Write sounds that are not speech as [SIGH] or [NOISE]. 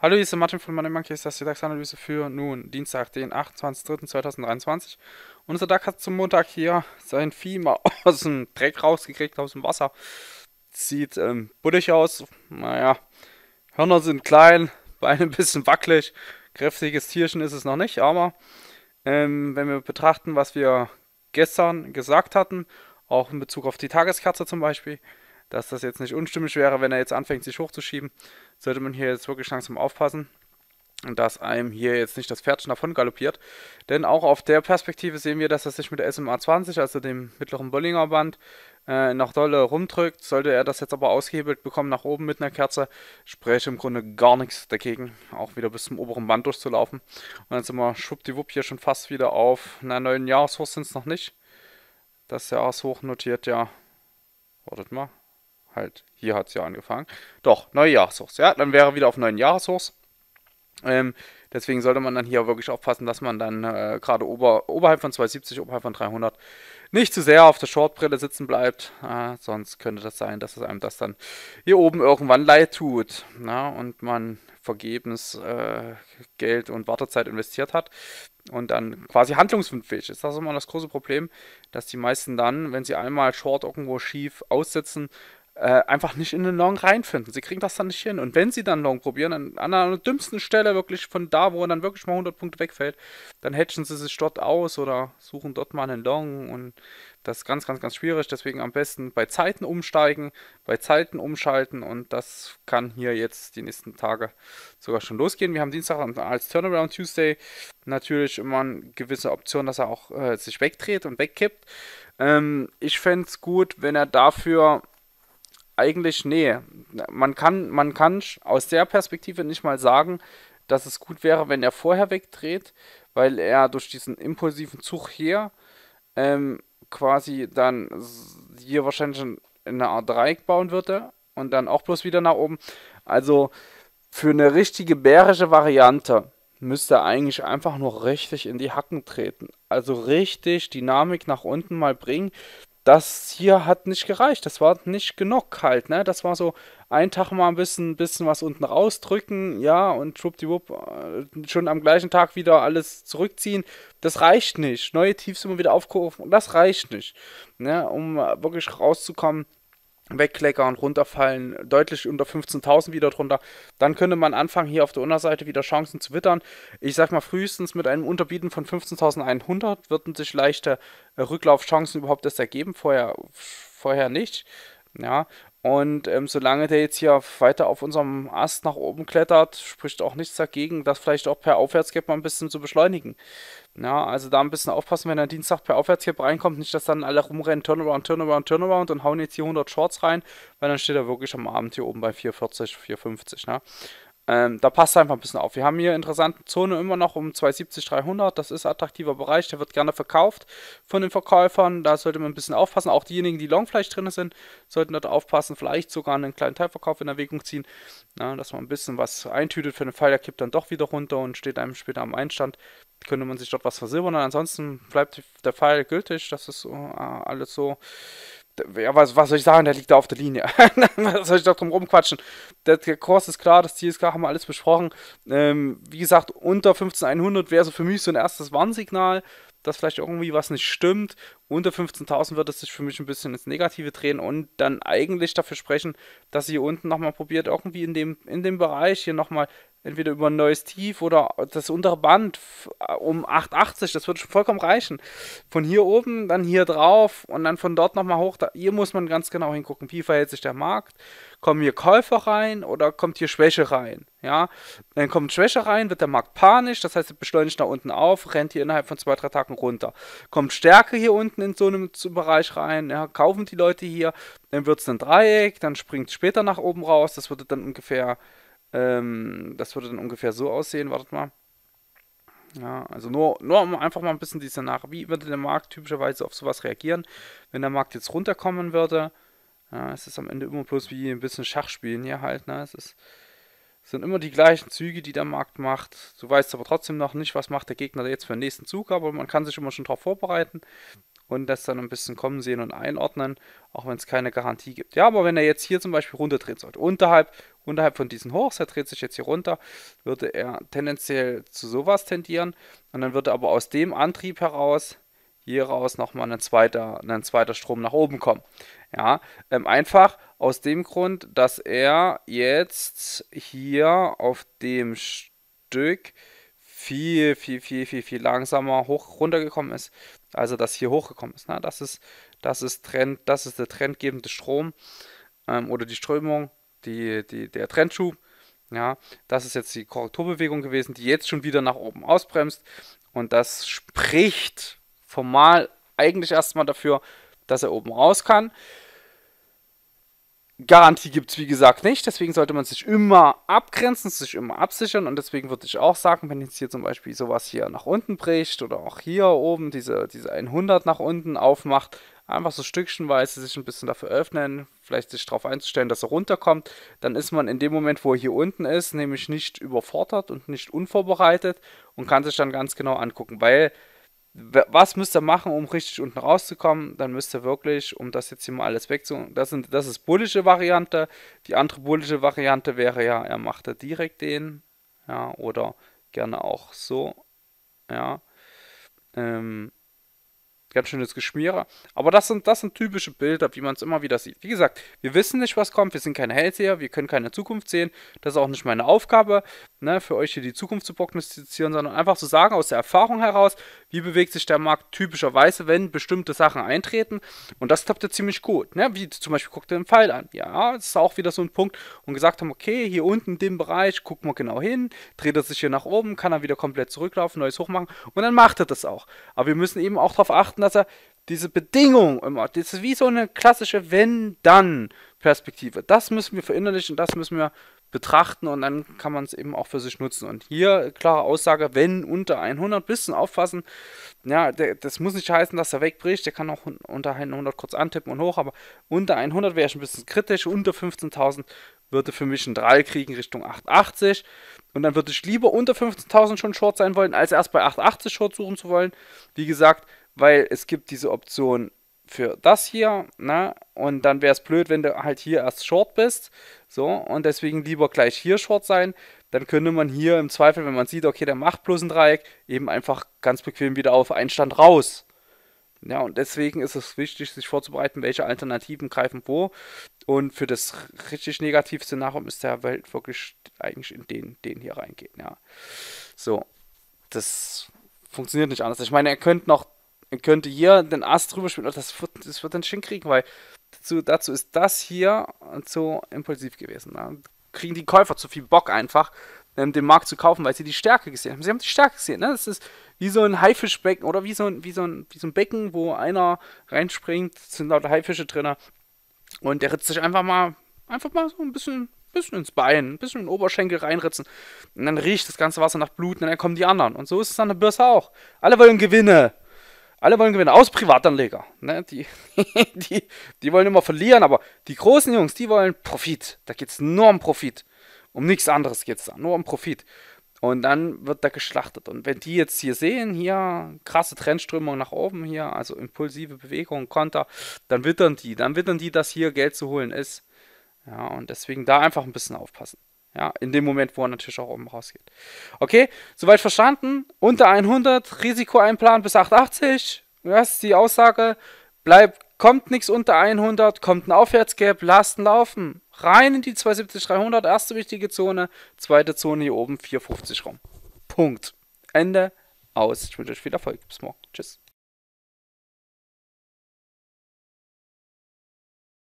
Hallo, hier ist der Martin von Money Monkey, ist das die DAX-Analyse für nun Dienstag, den 28.03.2023. Unser DAX hat zum Montag hier sein Vieh mal [LAUGHS] aus dem Dreck rausgekriegt, aus dem Wasser. Sieht ähm, buddig aus, naja, Hörner sind klein, [LAUGHS] Beine ein bisschen wackelig, kräftiges Tierchen ist es noch nicht, aber ähm, wenn wir betrachten, was wir gestern gesagt hatten auch in Bezug auf die Tageskerze zum Beispiel, dass das jetzt nicht unstimmig wäre, wenn er jetzt anfängt, sich hochzuschieben, sollte man hier jetzt wirklich langsam aufpassen dass einem hier jetzt nicht das Pferdchen davon galoppiert. Denn auch auf der Perspektive sehen wir, dass er sich mit der SMA 20, also dem mittleren Bollinger Band, äh, noch dolle rumdrückt. Sollte er das jetzt aber ausgehebelt bekommen nach oben mit einer Kerze, spräche im Grunde gar nichts dagegen, auch wieder bis zum oberen Band durchzulaufen. Und dann sind wir schwuppdiwupp hier schon fast wieder auf einer neuen Jahreshorst sind es noch nicht. Das ist ja auch notiert, ja. Wartet mal. Halt, hier hat es ja angefangen. Doch, neue Jahreshochs. Ja, dann wäre wieder auf neuen Jahreshochs. Ähm, deswegen sollte man dann hier wirklich aufpassen, dass man dann äh, gerade ober, oberhalb von 270, oberhalb von 300 nicht zu sehr auf der Shortbrille sitzen bleibt. Äh, sonst könnte das sein, dass es einem das dann hier oben irgendwann leid tut. Na? Ne? Und man vergebens äh, Geld und Wartezeit investiert hat und dann quasi handlungsunfähig ist. Das ist immer das große Problem, dass die meisten dann, wenn sie einmal Short irgendwo schief aussitzen, äh, einfach nicht in den Long reinfinden. Sie kriegen das dann nicht hin. Und wenn sie dann Long probieren, dann an der dümmsten Stelle wirklich von da, wo er dann wirklich mal 100 Punkte wegfällt, dann hatchen sie sich dort aus oder suchen dort mal einen Long. Und das ist ganz, ganz, ganz schwierig. Deswegen am besten bei Zeiten umsteigen, bei Zeiten umschalten. Und das kann hier jetzt die nächsten Tage sogar schon losgehen. Wir haben Dienstag als Turnaround Tuesday natürlich immer eine gewisse Option, dass er auch äh, sich wegdreht und wegkippt. Ähm, ich fände es gut, wenn er dafür eigentlich, nee, man kann, man kann aus der Perspektive nicht mal sagen, dass es gut wäre, wenn er vorher wegdreht, weil er durch diesen impulsiven Zug hier ähm, quasi dann hier wahrscheinlich eine Art Dreieck bauen würde und dann auch bloß wieder nach oben. Also für eine richtige bärische Variante müsste eigentlich einfach nur richtig in die Hacken treten. Also richtig Dynamik nach unten mal bringen, das hier hat nicht gereicht. Das war nicht genug halt, ne? Das war so ein Tag mal ein bisschen, bisschen was unten rausdrücken, ja, und schwuppdiwupp, äh, schon am gleichen Tag wieder alles zurückziehen. Das reicht nicht. Neue Tiefs immer wieder aufgerufen, das reicht nicht, ne? Um wirklich rauszukommen wegkleckern, runterfallen, deutlich unter 15.000 wieder drunter, dann könnte man anfangen, hier auf der Unterseite wieder Chancen zu wittern. Ich sag mal, frühestens mit einem Unterbieten von 15.100 würden sich leichte äh, Rücklaufchancen überhaupt erst ergeben, vorher, vorher nicht. Ja, und ähm, solange der jetzt hier weiter auf unserem Ast nach oben klettert, spricht auch nichts dagegen, das vielleicht auch per Aufwärtsgap mal ein bisschen zu beschleunigen. Ja, also da ein bisschen aufpassen, wenn er Dienstag per Aufwärtsgap reinkommt, nicht, dass dann alle rumrennen, Turnaround, Turnaround, Turnaround und hauen jetzt hier 100 Shorts rein, weil dann steht er wirklich am Abend hier oben bei 4,40, 4,50. Ne? Ähm, da passt einfach ein bisschen auf. Wir haben hier interessante Zone immer noch um 270, 300. Das ist ein attraktiver Bereich. Der wird gerne verkauft von den Verkäufern. Da sollte man ein bisschen aufpassen. Auch diejenigen, die Longfleisch drin sind, sollten dort aufpassen. Vielleicht sogar einen kleinen Teilverkauf in Erwägung ziehen. Na, dass man ein bisschen was eintütet für den Fall. Der kippt dann doch wieder runter und steht einem später am Einstand. Könnte man sich dort was versilbern. ansonsten bleibt der Pfeil gültig. Das ist äh, alles so ja, was, was soll ich sagen, der liegt da auf der Linie. [LAUGHS] was soll ich da drum rumquatschen? Der, Kurs ist klar, das Ziel ist klar, haben wir alles besprochen. Ähm, wie gesagt, unter 15100 wäre so für mich so ein erstes Warnsignal, dass vielleicht irgendwie was nicht stimmt. Unter 15.000 wird es sich für mich ein bisschen ins Negative drehen und dann eigentlich dafür sprechen, dass sie hier unten nochmal probiert, irgendwie in dem, in dem Bereich hier nochmal entweder über ein neues Tief oder das untere Band äh, um 880, das würde schon vollkommen reichen. Von hier oben, dann hier drauf und dann von dort nochmal hoch. Da, hier muss man ganz genau hingucken, wie verhält sich der Markt. Kommen hier Käufer rein oder kommt hier Schwäche rein? Ja, dann kommt Schwäche rein, wird der Markt panisch, das heißt, er beschleunigt nach unten auf, rennt hier innerhalb von zwei, drei Tagen runter. Kommt Stärke hier unten in so einem Bereich rein, ja, kaufen die Leute hier, dann wird es ein Dreieck, dann springt es später nach oben raus, das würde dann ungefähr ähm, das würde dann ungefähr so aussehen, wartet mal. Ja, also nur, nur um einfach mal ein bisschen die Szenario, wie würde der Markt typischerweise auf sowas reagieren, wenn der Markt jetzt runterkommen würde. Ja, es ist am Ende immer bloß wie ein bisschen Schachspielen hier halt, ne? Es ist, sind immer die gleichen Züge, die der Markt macht. Du weißt aber trotzdem noch nicht, was macht der Gegner jetzt für den nächsten Zug, aber man kann sich immer schon darauf vorbereiten und das dann ein bisschen kommen sehen und einordnen, auch wenn es keine Garantie gibt. Ja, aber wenn er jetzt hier zum Beispiel runterdrehen sollte, unterhalb, unterhalb von diesen Hochs, er dreht sich jetzt hier runter, würde er tendenziell zu sowas tendieren und dann würde aber aus dem Antrieb heraus hier raus nochmal ein zweiter, ein zweiter Strom nach oben kommen. Ja, ähm, einfach aus dem Grund, dass er jetzt hier auf dem Stück viel, viel, viel, viel, viel langsamer hoch runtergekommen ist also dass hier hochgekommen ist. Ne? Das, ist das ist Trend, das ist der trendgebende Strom ähm, oder die Strömung, die, die, der Trendschub. Ja, das ist jetzt die Korrekturbewegung gewesen, die jetzt schon wieder nach oben ausbremst. Und das spricht formal eigentlich erstmal dafür, dass er oben raus kann. Garantie gibt es, wie gesagt, nicht. Deswegen sollte man sich immer abgrenzen, sich immer absichern. Und deswegen würde ich auch sagen, wenn jetzt hier zum Beispiel sowas hier nach unten bricht oder auch hier oben diese, diese 100 nach unten aufmacht, einfach so stückchenweise sich ein bisschen dafür öffnen, vielleicht sich darauf einzustellen, dass er runterkommt. Dann ist man in dem Moment, wo er hier unten ist, nämlich nicht überfordert und nicht unvorbereitet und kann sich dann ganz genau angucken, weil was müsst ihr machen, um richtig unten rauszukommen? Dann müsst ihr wirklich, um das jetzt hier mal alles wegzuholen, das, sind, das ist bullische Variante. Die andere bullische Variante wäre ja, er macht da direkt den, ja, oder gerne auch so, ja. Ähm, ganz schönes Geschmiere. Aber das sind, das sind typische Bilder, wie man es immer wieder sieht. Wie gesagt, wir wissen nicht, was kommt. Wir sind keine Hellseher, wir können keine Zukunft sehen. Das ist auch nicht meine Aufgabe, ne, für euch hier die Zukunft zu prognostizieren, sondern einfach zu sagen, aus der Erfahrung heraus, wie bewegt sich der Markt typischerweise, wenn bestimmte Sachen eintreten. Und das klappt ja ziemlich gut. Ne? Wie zum Beispiel guckt er den Pfeil an. Ja, das ist auch wieder so ein Punkt. Und gesagt haben, okay, hier unten in dem Bereich, gucken wir genau hin, dreht er sich hier nach oben, kann er wieder komplett zurücklaufen, neues hochmachen und dann macht er das auch. Aber wir müssen eben auch darauf achten, dass er diese Bedingung immer, das ist wie so eine klassische Wenn-Dann-Perspektive. Das müssen wir verinnerlichen, das müssen wir betrachten und dann kann man es eben auch für sich nutzen. Und hier klare Aussage, wenn unter 100, bisschen auffassen, Ja, der, das muss nicht heißen, dass er wegbricht, der kann auch unter 100 kurz antippen und hoch, aber unter 100 wäre ich ein bisschen kritisch, unter 15.000 würde für mich ein 3 kriegen Richtung 880 und dann würde ich lieber unter 15.000 schon Short sein wollen, als erst bei 880 Short suchen zu wollen. Wie gesagt, weil es gibt diese Option für das hier, ne? Und dann wäre es blöd, wenn du halt hier erst short bist, so, und deswegen lieber gleich hier short sein, dann könnte man hier im Zweifel, wenn man sieht, okay, der macht bloß ein Dreieck, eben einfach ganz bequem wieder auf einen Stand raus. Ja, und deswegen ist es wichtig, sich vorzubereiten, welche Alternativen greifen wo. Und für das richtig negativste Szenario ist der Welt wirklich eigentlich in den, den hier reingehen, ja. So, das funktioniert nicht anders. Ich meine, er könnte noch dann könnte hier den Ast drüber spielen. Oh, das wird, das wird dann schön kriegen, weil dazu, dazu ist das hier zu impulsiv gewesen. Ne? Kriegen die Käufer zu viel Bock einfach, ähm, den Markt zu kaufen, weil sie die Stärke gesehen haben. Sie haben die Stärke gesehen. Ne? Das ist wie so ein Haifischbecken oder wie so ein, wie so ein, wie so ein Becken, wo einer reinspringt, sind lauter Haifische drin. Ne? Und der ritzt sich einfach mal, einfach mal so ein bisschen bisschen ins Bein, ein bisschen in den Oberschenkel reinritzen. Und dann riecht das ganze Wasser nach Blut und dann kommen die anderen. Und so ist es an der Börse auch. Alle wollen Gewinne. Alle wollen gewinnen, aus Privatanleger. Ne? Die, [LAUGHS] die, die wollen immer verlieren, aber die großen Jungs, die wollen Profit. Da geht es nur um Profit. Um nichts anderes geht es da, nur um Profit. Und dann wird da geschlachtet. Und wenn die jetzt hier sehen, hier krasse Trendströmung nach oben hier, also impulsive Bewegung, Konter, dann wittern die, dann wittern die, dass hier Geld zu holen ist. Ja, und deswegen da einfach ein bisschen aufpassen. Ja, in dem Moment, wo er natürlich auch oben rausgeht. Okay, soweit verstanden. Unter 100, Risiko einplanen bis 880. Das ist die Aussage. Bleibt, kommt nichts unter 100, kommt ein Aufwärtsgap, lasst ihn laufen. Rein in die 270, 300, erste wichtige Zone, zweite Zone hier oben, 450 rum. Punkt. Ende. Aus. Ich wünsche euch viel Erfolg. Bis morgen. Tschüss.